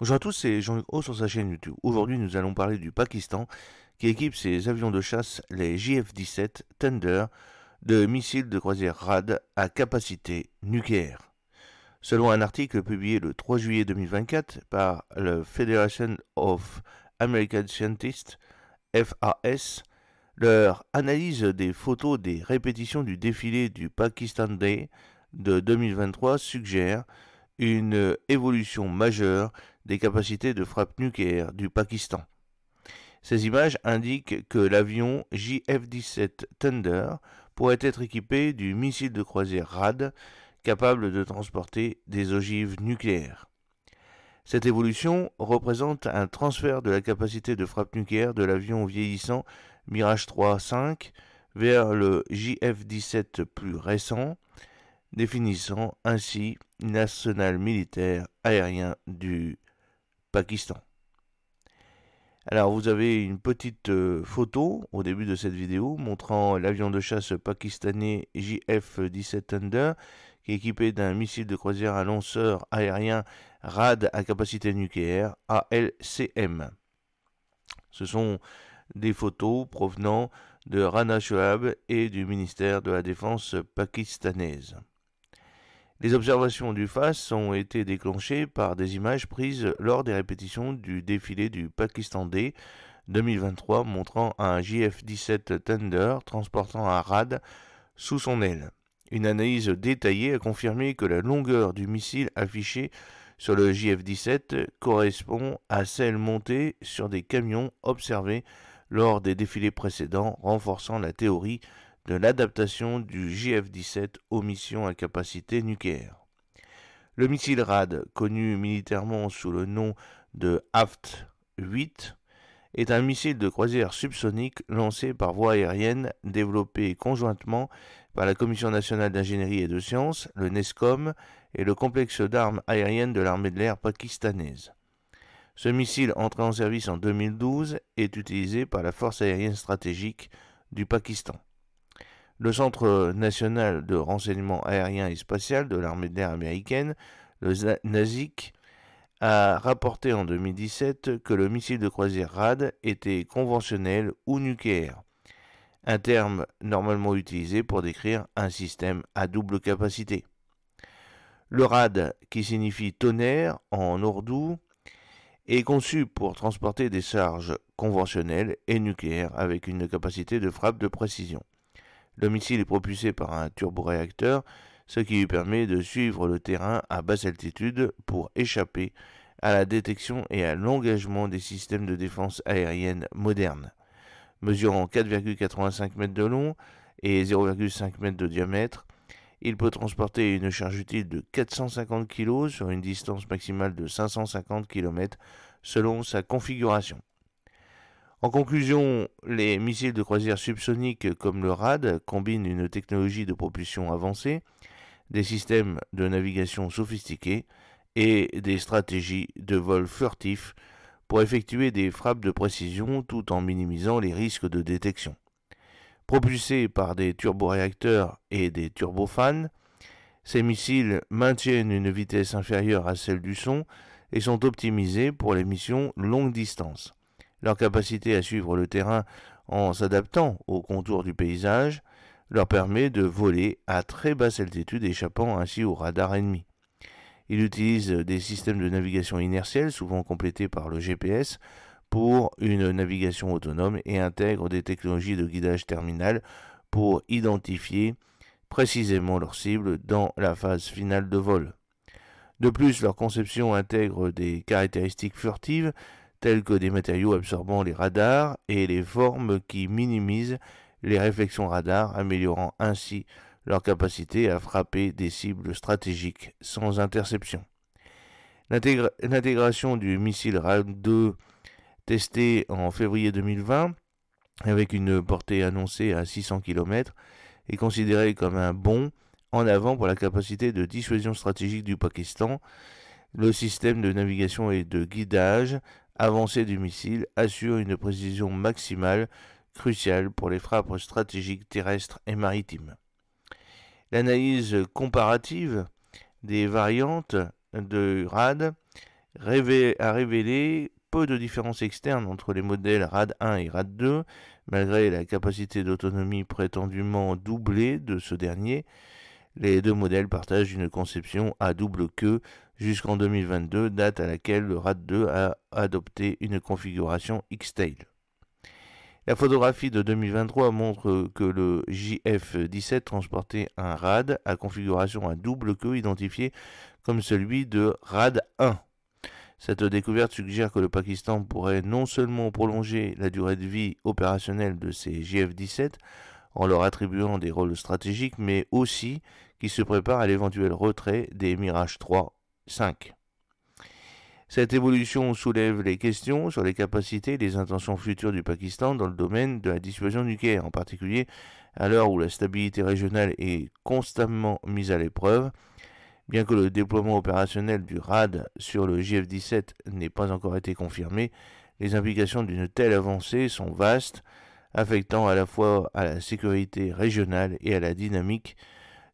Bonjour à tous, c'est Jean-Luc sur sa chaîne YouTube. Aujourd'hui, nous allons parler du Pakistan qui équipe ses avions de chasse, les JF-17 Thunder, de missiles de croisière RAD à capacité nucléaire. Selon un article publié le 3 juillet 2024 par le Federation of American Scientists, FAS, leur analyse des photos des répétitions du défilé du Pakistan Day de 2023 suggère une évolution majeure des capacités de frappe nucléaire du Pakistan. Ces images indiquent que l'avion JF-17 Thunder pourrait être équipé du missile de croisière RAD capable de transporter des ogives nucléaires. Cette évolution représente un transfert de la capacité de frappe nucléaire de l'avion vieillissant Mirage 3-5 vers le JF-17 plus récent, définissant ainsi National militaire aérien du Pakistan. Alors vous avez une petite euh, photo au début de cette vidéo montrant l'avion de chasse pakistanais JF-17 Thunder qui est équipé d'un missile de croisière à lanceur aérien RAD à capacité nucléaire ALCM. Ce sont des photos provenant de Rana Shoaib et du ministère de la Défense pakistanaise. Les observations du FAS ont été déclenchées par des images prises lors des répétitions du défilé du Pakistan Day 2023 montrant un JF-17 Thunder transportant un RAD sous son aile. Une analyse détaillée a confirmé que la longueur du missile affiché sur le JF-17 correspond à celle montée sur des camions observés lors des défilés précédents, renforçant la théorie de l'adaptation du JF-17 aux missions à capacité nucléaire. Le missile RAD, connu militairement sous le nom de Aft-8, est un missile de croisière subsonique lancé par voie aérienne développé conjointement par la Commission nationale d'ingénierie et de sciences, le NESCOM et le complexe d'armes aériennes de l'armée de l'air pakistanaise. Ce missile, entré en service en 2012, est utilisé par la Force aérienne stratégique du Pakistan le Centre national de renseignement aérien et spatial de l'armée de l'air américaine, le NASIC, a rapporté en 2017 que le missile de croisière RAD était conventionnel ou nucléaire, un terme normalement utilisé pour décrire un système à double capacité. Le RAD, qui signifie tonnerre en ourdou, est conçu pour transporter des charges conventionnelles et nucléaires avec une capacité de frappe de précision. Le missile est propulsé par un turboréacteur, ce qui lui permet de suivre le terrain à basse altitude pour échapper à la détection et à l'engagement des systèmes de défense aérienne modernes. Mesurant 4,85 mètres de long et 0,5 mètres de diamètre, il peut transporter une charge utile de 450 kg sur une distance maximale de 550 km selon sa configuration. En conclusion, les missiles de croisière subsonique comme le RAD combinent une technologie de propulsion avancée, des systèmes de navigation sophistiqués et des stratégies de vol furtifs pour effectuer des frappes de précision tout en minimisant les risques de détection. Propulsés par des turboréacteurs et des turbofans, ces missiles maintiennent une vitesse inférieure à celle du son et sont optimisés pour les missions longue distance leur capacité à suivre le terrain en s'adaptant aux contours du paysage leur permet de voler à très basse altitude, échappant ainsi au radar ennemi. Ils utilisent des systèmes de navigation inertielle, souvent complétés par le GPS, pour une navigation autonome et intègrent des technologies de guidage terminal pour identifier précisément leurs cible dans la phase finale de vol. De plus, leur conception intègre des caractéristiques furtives tels que des matériaux absorbant les radars et les formes qui minimisent les réflexions radars, améliorant ainsi leur capacité à frapper des cibles stratégiques sans interception. L'intégration du missile RAM 2 testé en février 2020, avec une portée annoncée à 600 km, est considérée comme un bond en avant pour la capacité de dissuasion stratégique du Pakistan. Le système de navigation et de guidage avancée du missile assure une précision maximale cruciale pour les frappes stratégiques terrestres et maritimes. L'analyse comparative des variantes de RAD a révélé peu de différences externes entre les modèles RAD 1 et RAD 2, malgré la capacité d'autonomie prétendument doublée de ce dernier. Les deux modèles partagent une conception à double queue jusqu'en 2022, date à laquelle le RAD2 a adopté une configuration X-Tail. La photographie de 2023 montre que le JF-17 transportait un RAD à configuration à double queue identifié comme celui de RAD-1. Cette découverte suggère que le Pakistan pourrait non seulement prolonger la durée de vie opérationnelle de ses JF-17, en leur attribuant des rôles stratégiques, mais aussi qui se préparent à l'éventuel retrait des Mirage 3, 5. Cette évolution soulève les questions sur les capacités et les intentions futures du Pakistan dans le domaine de la dissuasion nucléaire, en particulier à l'heure où la stabilité régionale est constamment mise à l'épreuve. Bien que le déploiement opérationnel du RAD sur le JF-17 n'ait pas encore été confirmé, les implications d'une telle avancée sont vastes affectant à la fois à la sécurité régionale et à la dynamique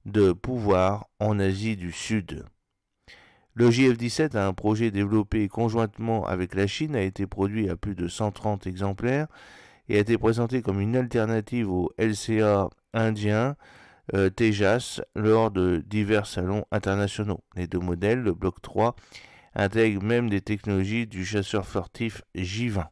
de pouvoir en Asie du Sud. Le JF-17, un projet développé conjointement avec la Chine, a été produit à plus de 130 exemplaires et a été présenté comme une alternative au LCA indien euh, Tejas lors de divers salons internationaux. Les deux modèles, le Bloc 3, intègrent même des technologies du chasseur furtif J-20.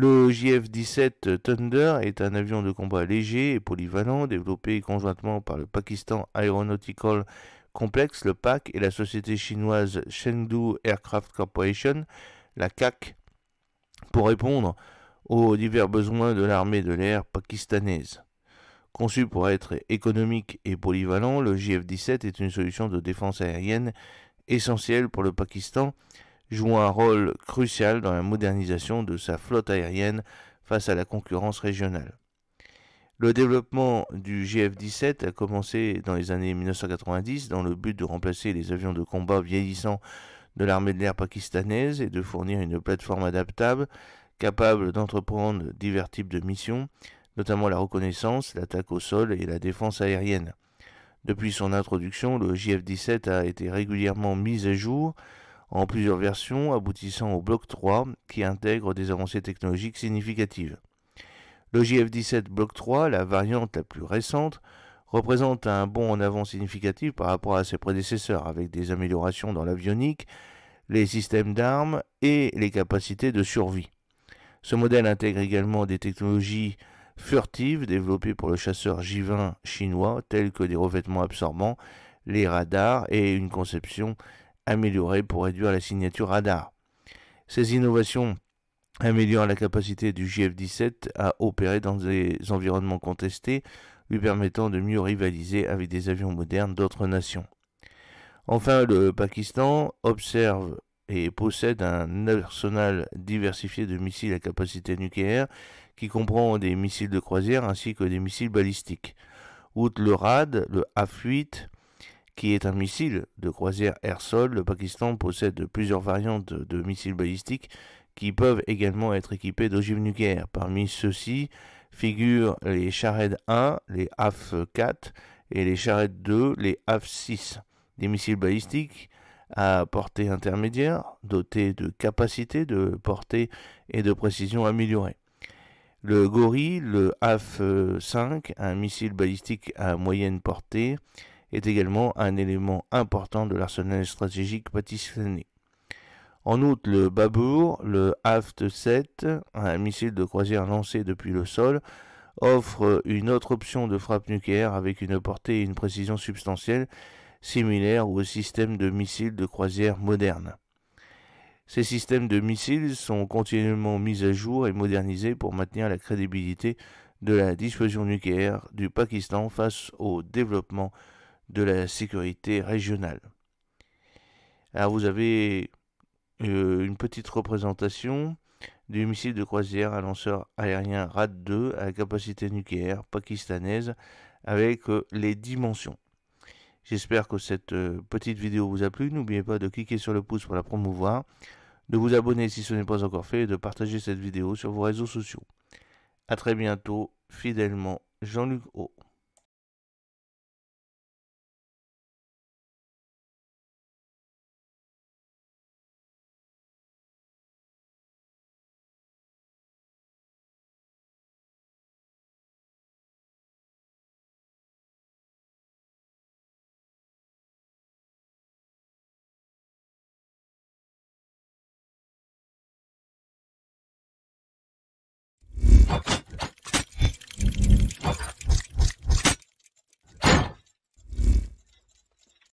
Le JF-17 Thunder est un avion de combat léger et polyvalent développé conjointement par le Pakistan Aeronautical Complex, le PAC, et la société chinoise Chengdu Aircraft Corporation, la CAC, pour répondre aux divers besoins de l'armée de l'air pakistanaise. Conçu pour être économique et polyvalent, le JF-17 est une solution de défense aérienne essentielle pour le Pakistan joue un rôle crucial dans la modernisation de sa flotte aérienne face à la concurrence régionale. Le développement du GF-17 a commencé dans les années 1990 dans le but de remplacer les avions de combat vieillissants de l'armée de l'air pakistanaise et de fournir une plateforme adaptable capable d'entreprendre divers types de missions, notamment la reconnaissance, l'attaque au sol et la défense aérienne. Depuis son introduction, le JF-17 a été régulièrement mis à jour en plusieurs versions aboutissant au bloc 3 qui intègre des avancées technologiques significatives. Le JF-17 bloc 3, la variante la plus récente, représente un bond en avant significatif par rapport à ses prédécesseurs, avec des améliorations dans l'avionique, les systèmes d'armes et les capacités de survie. Ce modèle intègre également des technologies furtives développées pour le chasseur J-20 chinois, telles que des revêtements absorbants, les radars et une conception améliorée pour réduire la signature radar. Ces innovations améliorent la capacité du JF-17 à opérer dans des environnements contestés, lui permettant de mieux rivaliser avec des avions modernes d'autres nations. Enfin, le Pakistan observe et possède un arsenal diversifié de missiles à capacité nucléaire qui comprend des missiles de croisière ainsi que des missiles balistiques. Outre le RAD, le A-8, qui est un missile de croisière air-sol, le Pakistan possède plusieurs variantes de missiles balistiques qui peuvent également être équipés d'ogives nucléaires. Parmi ceux-ci figurent les Shahed 1, les AF 4 et les Charred 2, les AF 6. Des missiles balistiques à portée intermédiaire, dotés de capacités de portée et de précision améliorées. Le Gori, le AF 5, un missile balistique à moyenne portée, est également un élément important de l'arsenal stratégique pakistanais. En outre, le Babur, le aft 7 un missile de croisière lancé depuis le sol, offre une autre option de frappe nucléaire avec une portée et une précision substantielles similaires aux systèmes de missiles de croisière modernes. Ces systèmes de missiles sont continuellement mis à jour et modernisés pour maintenir la crédibilité de la dissuasion nucléaire du Pakistan face au développement de la sécurité régionale. Alors vous avez euh, une petite représentation du missile de croisière à lanceur aérien RAD-2 à capacité nucléaire pakistanaise avec euh, les dimensions. J'espère que cette euh, petite vidéo vous a plu. N'oubliez pas de cliquer sur le pouce pour la promouvoir, de vous abonner si ce n'est pas encore fait et de partager cette vidéo sur vos réseaux sociaux. A très bientôt, fidèlement, Jean-Luc O.